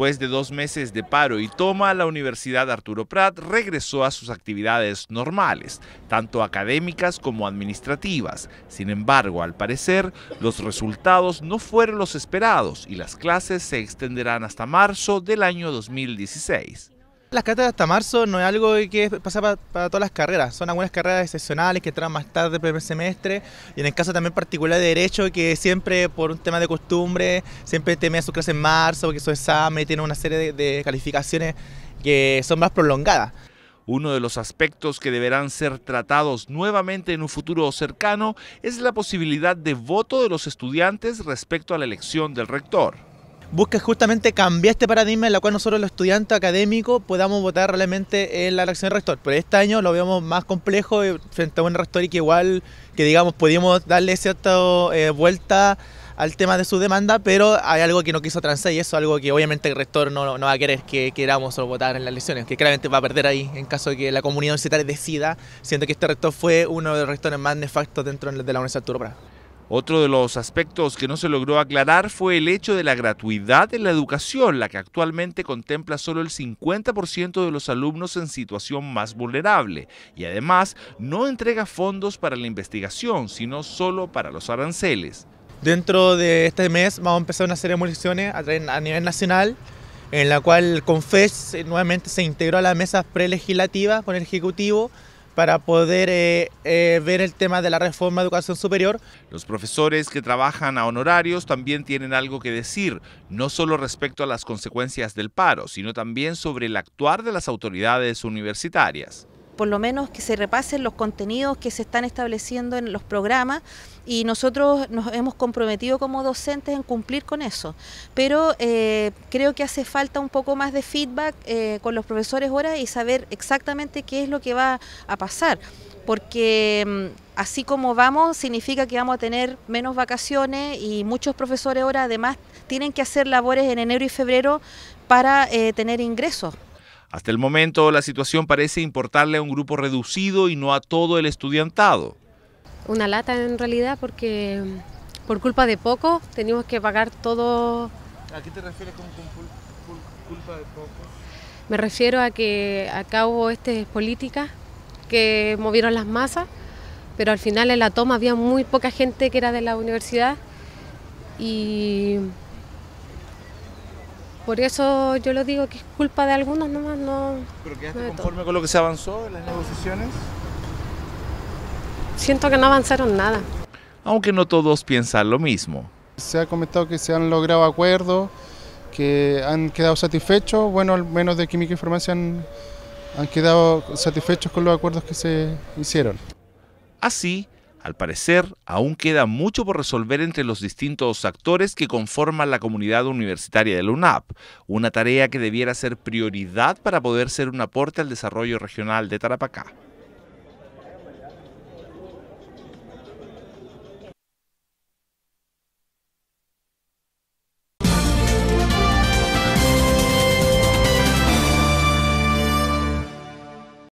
después de dos meses de paro y toma la Universidad Arturo Prat, regresó a sus actividades normales, tanto académicas como administrativas. Sin embargo, al parecer, los resultados no fueron los esperados y las clases se extenderán hasta marzo del año 2016. Las cátedras hasta marzo no es algo que pasa para, todas las carreras, son algunas carreras excepcionales que entran más tarde del primer semestre y en el caso también particular de Derecho que siempre por un tema de costumbre siempre a su clase en marzo porque su examen tiene una serie de calificaciones que son más prolongadas. Uno de los aspectos que deberán ser tratados nuevamente en un futuro cercano es la posibilidad de voto de los estudiantes respecto a la elección del rector busca justamente cambiar este paradigma en el cual nosotros los estudiantes académicos podamos votar realmente en la elección del rector. Pero este año lo vemos más complejo eh, frente a un rector y que igual, que digamos, pudimos darle cierta eh, vuelta al tema de su demanda, pero hay algo que no quiso transar y eso es algo que obviamente el rector no, va a querer que queramos votar en las elecciones, que claramente va a perder ahí en caso de que la comunidad universitaria decida, siendo que este rector fue uno de los rectores más nefastos dentro de la Universidad de Arturo otro de los aspectos que no se logró aclarar fue el hecho de la gratuidad en la educación, la que actualmente contempla solo el 50% de los alumnos en situación más vulnerable y además no entrega fondos para la investigación, sino solo para los aranceles. Dentro de este mes vamos a empezar una serie de municiones a nivel nacional en la cual CONFES eh, nuevamente se integró a la mesa prelegislativas con el Ejecutivo para poder eh, eh, ver el tema de la reforma de educación superior. Los profesores que trabajan a honorarios también tienen algo que decir, no solo respecto a las consecuencias del paro, sino también sobre el actuar de las autoridades universitarias por lo menos que se repasen los contenidos que se están estableciendo en los programas y nosotros nos hemos comprometido como docentes en cumplir con eso. Pero eh, creo que hace falta un poco más de feedback eh, con los profesores ahora y saber exactamente qué es lo que va a pasar. Porque mm, así como vamos, significa que vamos a tener menos vacaciones y muchos profesores ahora además tienen que hacer labores en enero y febrero para eh, tener ingresos. Hasta el momento la situación parece importarle a un grupo reducido y no a todo el estudiantado. Una lata en realidad porque mm, por culpa de poco tenemos que pagar todo. ¿A qué te refieres con, culpa de poco? Me refiero a que acá hubo estas políticas que movieron las masas, pero al final en la toma había muy poca gente que era de la universidad y por eso yo lo digo que es culpa de algunos nomás, no. ¿Pero quedaste conforme con lo que se avanzó en las negociaciones? Siento que no avanzaron nada. Aunque no todos piensan lo mismo. Se ha comentado que se han logrado acuerdos, que han quedado satisfechos, bueno, al menos de Química y Farmacia han, han quedado satisfechos con los acuerdos que se hicieron. Así, al parecer, aún queda mucho por resolver entre los distintos actores que conforman la comunidad universitaria de la UNAP, una tarea que debiera ser prioridad para poder ser un aporte al desarrollo regional de Tarapacá.